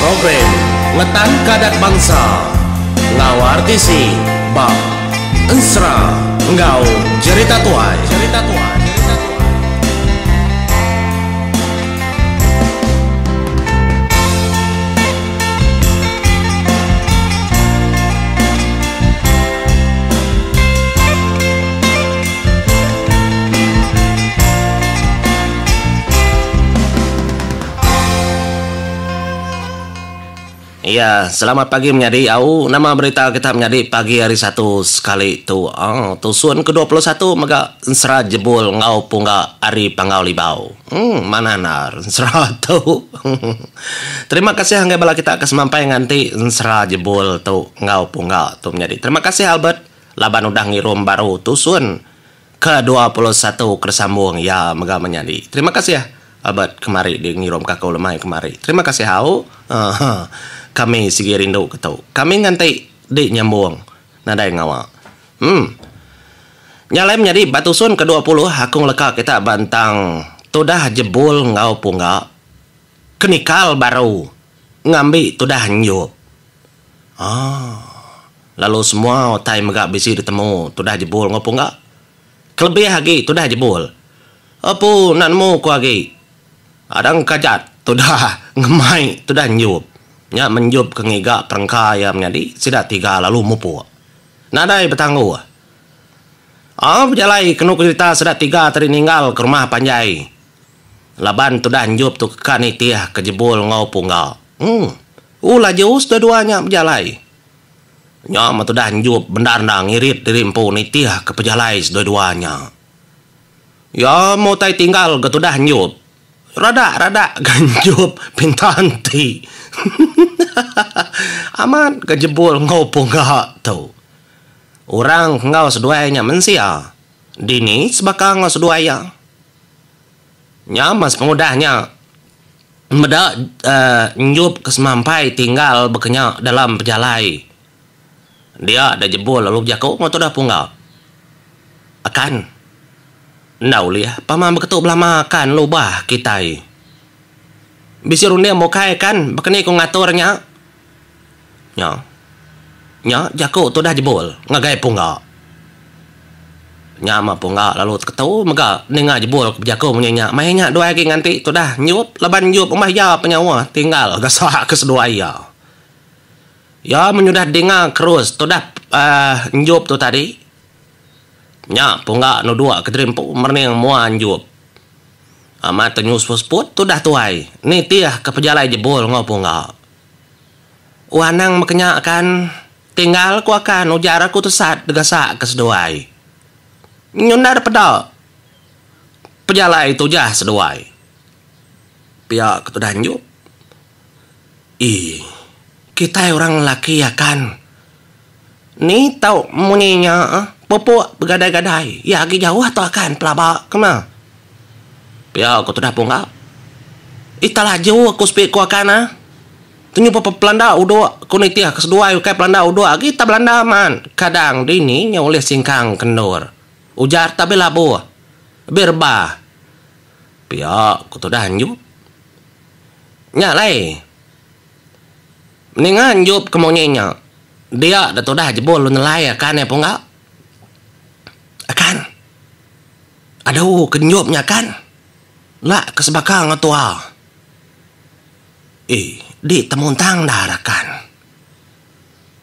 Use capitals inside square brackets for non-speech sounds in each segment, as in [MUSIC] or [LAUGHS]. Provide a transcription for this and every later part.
Program Letang Kadat Bangsa Lawar tisi Bab Ensra ngau Cerita Tuai Cerita Tuai Cerita Tuai Iya, selamat pagi menjadi au. Nama berita kita menjadi pagi hari satu sekali itu, Oh, tusun ke-21 mega ensra jebul ngau pungga ari pangau libau. Hmm, mana nar ensra tu. [LAUGHS] Terima kasih hangga bala kita akan sampai nganti ensra jebul tu ngau pungga tu menjadi. Terima kasih Albert. Laban udah ngirum baru tusun ke-21 kersambung ya mega menjadi. Terima kasih ya. Albert kemari di ngirum kakau lemai kemari. Terima kasih au. Uh, [LAUGHS] -huh kame sige rindo ketau Kami ngantai dek nyambung nada yang ngawa hmm nyalaim nyari sun ke-20 hakung leka kita bantang tudah jebul ngau punga kenikal baru ngambil tudah nyup ah lalu semua time megak bisi ditemu tudah jebul ngau punga kelebih lagi tudah jebul apa nanmu nemu ku lagi adang kajat tudah [LAUGHS] ngemai tudah nyup nya menjub kengiga yang di sida tiga lalu mupu nadai betanggu Oh, jalai kenu cerita sedak tiga terininggal ke rumah panjai. Laban tu dah njub tu kekan itiah kejebul ngau punggal. Hmm, ulah jauh sudah duanya jalai. Nya mah tu dah njub bendar nang ngirit dirimpu nitiah ke pejalai dua-duanya. Ya mau tai tinggal ke tu dah njub rada rada [LAUGHS] ganjub pintanti [LAUGHS] aman kejebul ngopo nggak tuh orang nggak seduanya mensia dini sebakal ngawas seduanya nyamas pengudahnya meda uh, eh, nyup kesemampai tinggal bekenya dalam pejalai dia ada jebol lalu jago nggak tuh dah punggal akan Nau li, paman berketuk belah makan lo bah kita. Bisa rundia mau kaya kan, Bagi ni kau ngaturnya. nyak. Nyak. Nyak, tu dah jebol. Ngagai pun gak. Nyak mah pun gak, lalu ketau mega ni jebol ke jakuk punya nyak. Main nyak dua lagi nganti tu dah nyup, leban nyup, umah ya penyawa tinggal. Gasak [LAUGHS] ke sedua ya. Ya, menyudah dengar kerus tu dah uh, nyup tu tadi. nya pungga no dua kedrim pu merning muan jup ama ah, pos pusput tu dah tuai ni tiah ke pejalai jebol ngau pungga wanang makanya akan tinggal ku akan ujar aku tu saat degasa ke seduai nyundar pedal pejalai tu jah seduai pihak dah jup ih kita orang laki ya kan ni tau munyinya ah Popo begadai gadai Ya, lagi jauh atau akan pelaba mana? Ya, aku tu dah pungkap. Italah jauh aku speak ku akana. Ah. Tunjuk papa Belanda udah kuniti ke kedua UK Belanda udah kita Belanda man. Kadang dini nyoleh singkang kendor. Ujar tapi labu. Berba. Pia tu dah hanyut. Nya lai. Mendingan anjuk kemaunya Dia dah tu dah jebol lu nelayan kan ya pungkap. Ada Aduh, kenyupnya kan? Lah, kesebakang tua. Eh, di temuntang darah kan.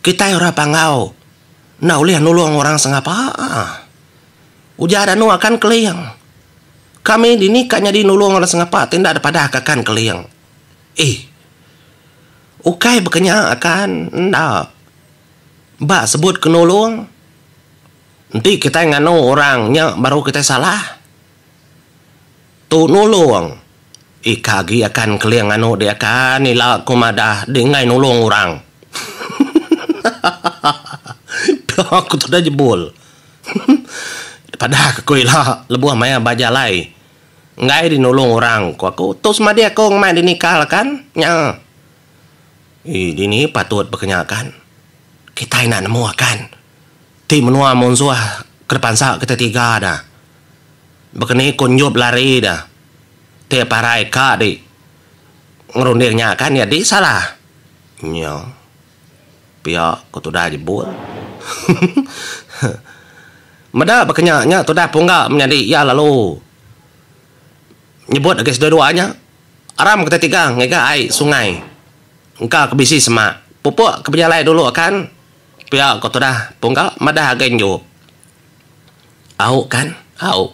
Kita ora pangau. Nah, yang nulung orang sengapa? Ah. Ujah ada nolong akan keliang. Kami dinikahnya di nulung orang sengapa, tidak ada pada akan keliang. Eh, ukai bekenya akan, nah. Mbak sebut kenulung, nanti kita nganu orangnya baru kita salah tu nulung ikagi akan kalian nganu dia akan nila kumada dengan nulung orang [LAUGHS] aku sudah jebol [LAUGHS] Padahal aku ilah lebuah maya bajalai ngai nulung orang ku aku terus sama dia kau main nikah kan nya ini patut bekenyakan. Kita nak nemu akan ti menua monsua kerpansa ketiga dah. Bekeni kunjub lari dah. Ti parai ka di kan ya di salah. Nyo. Pia kutu dah jebul. [LAUGHS] mada bekenya nya tu dah pungga menjadi ya lalu. Nyebut agis dua-duanya. Aram ketiga ngega ai sungai. Engka kebisi semak. Pupuk penyalai dulu Kan pihak kau dah pungkal madah agen jawab au kan au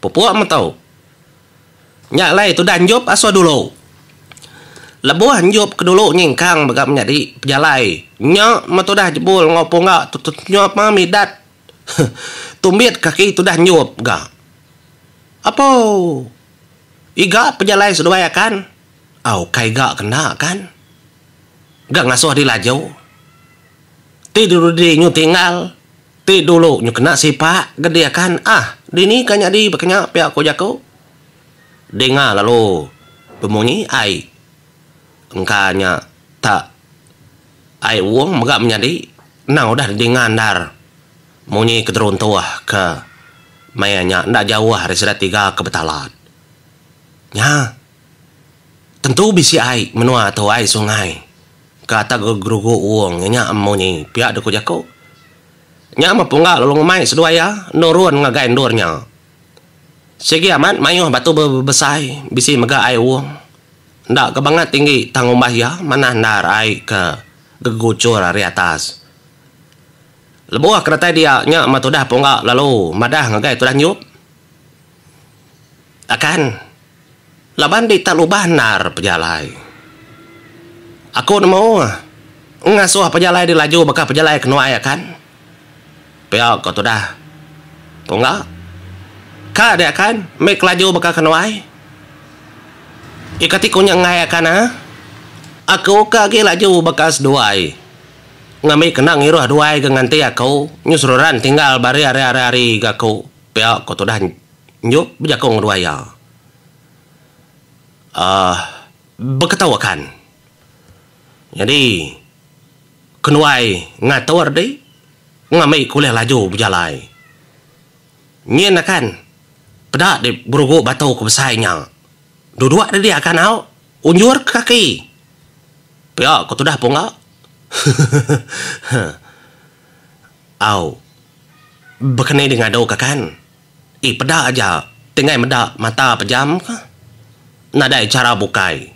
pupuk mau tau nyak lai tu dan jawab aso dulu han jawab ke dulu nyingkang baga menjadi pejalai nyak mau tu dah jebol ngopo ngak tutut nyop dat, midat [LAUGHS] tumbit kaki tu dah nyop ga apa iga pejalai sudah kan au kai ga kena kan gak ngasuh di lajau ti dulu di nyu tinggal ti dulu nyu kena si pak gede kan ah dini kanya di bekanya pihak ko jako dengar lalu pemunyi ai engkanya tak ai uang megak menjadi nang udah dengar dar munyi ke tuah ke mayanya ndak jauh hari sudah tiga kebetalan nya tentu bisi ai menua atau ai sungai kata gergo uang nya amo ni pia de jako nya ma punga lolong mai sedua ya noruan ngagain endornya segi amat mayo batu besai bisi mega ai uang ndak kebangat tinggi tanggung ya mana ndar ai ke gegucur dari atas lebuah kereta dia nya ma tudah punga lalu madah ngagai tudah nyup akan laban di tak lubah nar pejalai aku mau ah. ngasuh apa pejalai di laju bakal pejalai kenua ya kan pia kau tuh dah tunggal ka ada kan mek laju bakal kenuai ikati kunya ngaya kan, ah. aku kaki laju bekas doai, ngami kena ngiruh doai ke nganti aku ya nyusruran tinggal bari hari hari hari gaku pia kau tuh dah nyup bejakung dua ya ah uh, beketawakan jadi kenuai ngatur deh ngamai kuliah laju berjalan nyen akan pedak di burugo batu kebesainya dua-dua dia akan au unjur kaki pia kau tudah punggah, au berkena dengan dua kakan i pedak aja tengah mata pejam kah nak ada cara bukai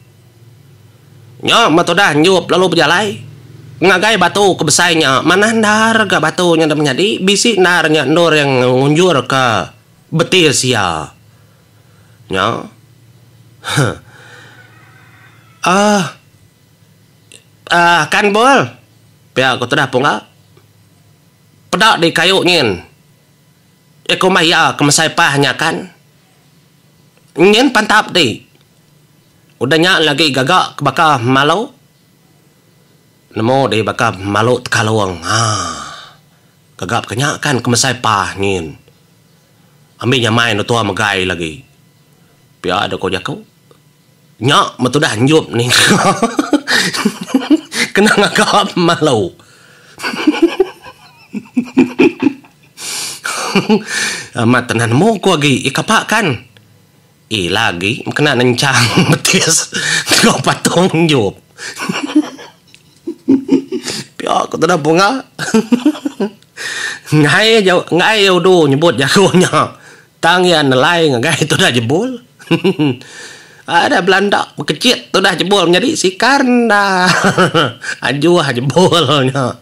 nya mah danyup lalu berjalan ngagai batu kebesainya mana ndar ke batunya udah menjadi bisi narnya nur yang ngunjur ke betir ya nya [LAUGHS] ah ah kan bol ya aku tidak dah pedak di kayu nyin Eko maya ya kemesai pahnya kan nyin pantap deh Udahnya lagi gagak ke baka malo. Nemo de baka malo tekalawang. Ha. Gagak kenyak kan ke mesai pah nyin. Ambil nyamai no tua megai lagi. Pia ada ko jakau. Nyak metu dah nyup ni. [LAUGHS] Kena ngagap malo. [LAUGHS] Amat tenan mo ko lagi. Ikapak kan. Ikapak kan. Ih lagi kena nencang betis kau patung jup. Pia ko tada bunga. Ngai jau ngai Udu do nyebut jagonya. Tangian ya nelai ngai tu dah jebol. Ada Belanda kecil tu dah jebol menjadi si karna. Ajuah jebolnya.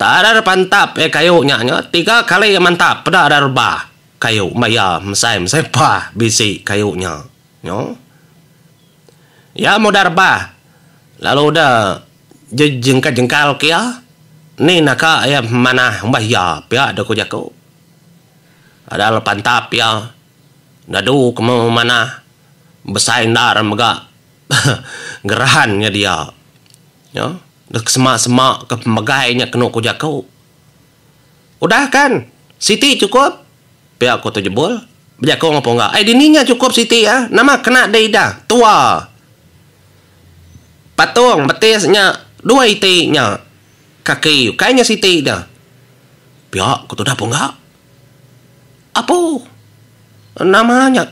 Tak ada pantap eh kayunya. Tiga kali mantap. Pada ada rubah kayu maya mesai mesai pa bisi kayunya nyo ya modar pa lalu dah jengkal jengkal kia ya. ni naka ya mana mbah ya, pia ada ko jaku ada pantap ya nadu kemana mana besai ndar mega [LAUGHS] gerahannya dia yo, dek semak-semak ke pemegainya kena ko jaku udah kan Siti cukup pihak kota jebol banyak kau apa enggak eh dininya cukup siti ya nama kena dah. tua patung betisnya dua itinya kaki kayaknya siti dah pihak tu dah apa enggak apa namanya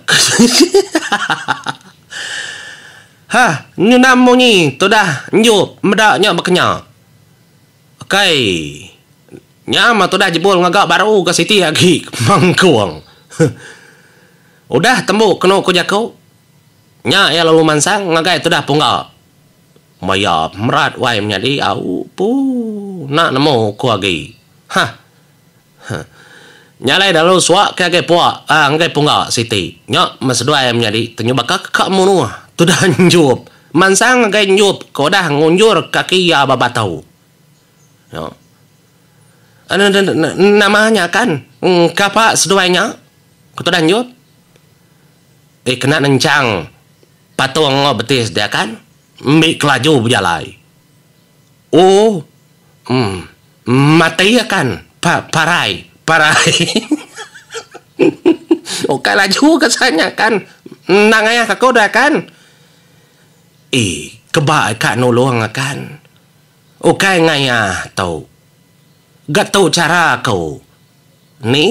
[LAUGHS] ha nyunam muni tu dah nyup medaknya bekenya okay Nyama tu dah jebol ngagak baru ke siti lagi [LAUGHS] mangkuang. [LAUGHS] Udah temu kena ku jakau. Nya ya lalu mansang ngagak itu dah punggal. Maya merat wai menyadi au pu nak nemu ku lagi. Hah. Nyalai dah lu suak ke puak ah ngagak punggal siti. Nya masedua ayam nyadi tunjuk bakak kak munu ah. tu dah [LAUGHS] njup. Mansang ngagak njup kau dah ngunjur kaki ya babatau. Ya. Ah, namanya kan enggak hmm, pak seduanya Kita lanjut eh kena nencang patung betis dia kan mi kelaju berjalai oh hmm, mati ya kan pa parai parai [LAUGHS] Oke oh, laju kesanya kan nangaya kakau dah kan eh kebaikan nolong kan Oke oh, ngaya tau Gak tahu cara kau.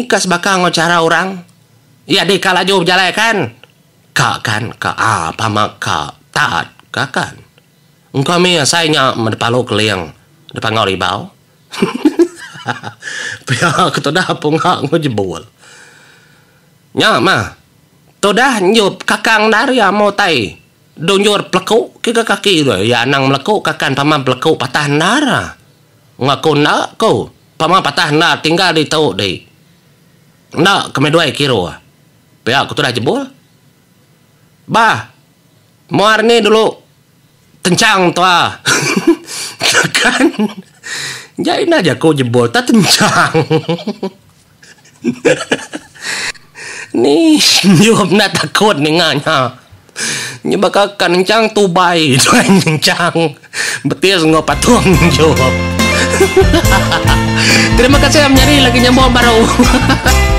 kas bakal ngocara orang. Ya deh kalah jauh jalan kan. Kak kan, kak apa mak kak taat kak kan. Engkau mi sayanya mendepalo keliang depan ngau ribau. [LAUGHS] Pihak pun pungak ngejebol. Nyak mah. Todah nyup kakang dari mau tai donjor peleku ke kaki tu ya nang meleku kakan paman peleku patah nara ngaku nak kau pama patah na tinggal di tahu deh na kami dua e kiro ah. pia aku tu dah jebol bah muar ni dulu tencang tua ah. [LAUGHS] kan jain aja kau jebol tak tencang [LAUGHS] ni nyob na takut dengannya nyebakakan kencang tubai tuan [LAUGHS] kencang betis patung jawab [LAUGHS] Terima kasih yang nyari lagi nyambung baru. [LAUGHS]